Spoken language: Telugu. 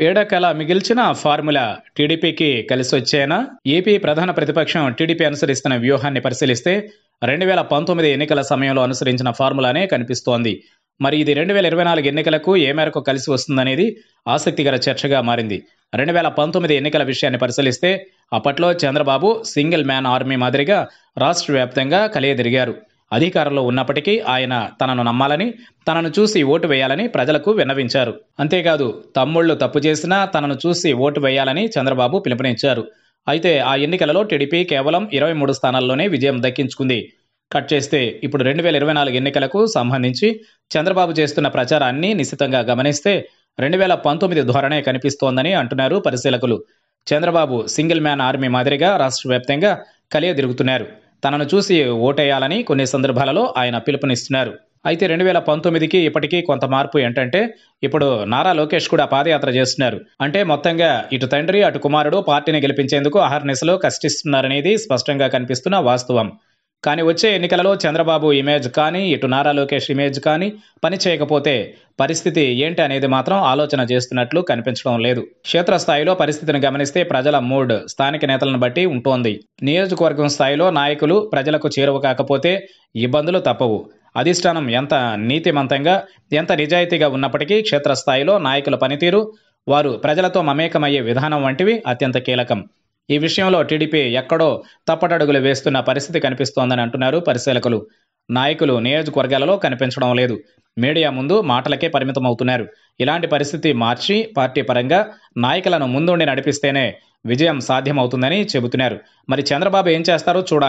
పీడకల మిగిల్చిన ఫార్ములా టీడీపీకి వచ్చేనా ఏపీ ప్రధాన ప్రతిపక్షం టీడీపీ అనుసరిస్తున్న వ్యూహాన్ని పరిశీలిస్తే రెండు వేల పంతొమ్మిది ఎన్నికల సమయంలో అనుసరించిన ఫార్ములానే కనిపిస్తోంది మరి ఇది రెండు వేల ఇరవై నాలుగు ఎన్నికలకు ఏ మేరకు కలిసి వస్తుందనేది ఆసక్తికర చర్చగా మారింది రెండు వేల పంతొమ్మిది ఎన్నికల విషయాన్ని పరిశీలిస్తే అప్పట్లో చంద్రబాబు సింగిల్ మ్యాన్ ఆర్మీ మాదిరిగా రాష్ట్ర వ్యాప్తంగా కలియదిరిగారు అధికారంలో ఉన్నప్పటికీ ఆయన తనను నమ్మాలని తనను చూసి ఓటు వేయాలని ప్రజలకు విన్నవించారు అంతేకాదు తమ్ముళ్లు తప్పు చేసినా తనను చూసి ఓటు వేయాలని చంద్రబాబు పిలుపునిచ్చారు అయితే ఆ ఎన్నికలలో టీడీపీ కేవలం ఇరవై మూడు స్థానాల్లోనే విజయం దక్కించుకుంది కట్ చేస్తే ఇప్పుడు రెండు వేల ఇరవై నాలుగు ఎన్నికలకు సంబంధించి చంద్రబాబు చేస్తున్న ప్రచారాన్ని నిశ్చితంగా గమనిస్తే రెండు వేల పంతొమ్మిది ధోరణే కనిపిస్తోందని అంటున్నారు పరిశీలకులు చంద్రబాబు సింగిల్ మ్యాన్ ఆర్మీ మాదిరిగా రాష్ట్ర వ్యాప్తంగా కలియదిరుగుతున్నారు తనను చూసి ఓటేయాలని కొన్ని సందర్భాలలో ఆయన పిలుపునిస్తున్నారు అయితే రెండు వేల పంతొమ్మిదికి ఇప్పటికీ కొంత మార్పు ఏంటంటే ఇప్పుడు నారా లోకేష్ కూడా పాదయాత్ర చేస్తున్నారు అంటే మొత్తంగా ఇటు తండ్రి అటు కుమారుడు పార్టీని గెలిపించేందుకు అహర్నిశలో కష్టిస్తున్నారనేది స్పష్టంగా కనిపిస్తున్న వాస్తవం కానీ వచ్చే ఎన్నికలలో చంద్రబాబు ఇమేజ్ కానీ ఇటు నారా లోకేష్ ఇమేజ్ కానీ పని చేయకపోతే పరిస్థితి ఏంటి అనేది మాత్రం ఆలోచన చేస్తున్నట్లు కనిపించడం లేదు క్షేత్రస్థాయిలో పరిస్థితిని గమనిస్తే ప్రజల మూడ్ స్థానిక నేతలను బట్టి ఉంటోంది నియోజకవర్గం స్థాయిలో నాయకులు ప్రజలకు చేరువ కాకపోతే ఇబ్బందులు తప్పవు అధిష్టానం ఎంత నీతిమంతంగా ఎంత నిజాయితీగా ఉన్నప్పటికీ క్షేత్రస్థాయిలో నాయకుల పనితీరు వారు ప్రజలతో మమేకమయ్యే విధానం వంటివి అత్యంత కీలకం ఈ విషయంలో టీడీపీ ఎక్కడో తప్పటడుగులు వేస్తున్న పరిస్థితి కనిపిస్తోందని అంటున్నారు పరిశీలకులు నాయకులు నియోజకవర్గాలలో కనిపించడం లేదు మీడియా ముందు మాటలకే పరిమితమవుతున్నారు ఇలాంటి పరిస్థితి మార్చి పార్టీ పరంగా నాయకులను ముందుండి నడిపిస్తేనే విజయం సాధ్యమవుతుందని చెబుతున్నారు మరి చంద్రబాబు ఏం చేస్తారో చూడాలి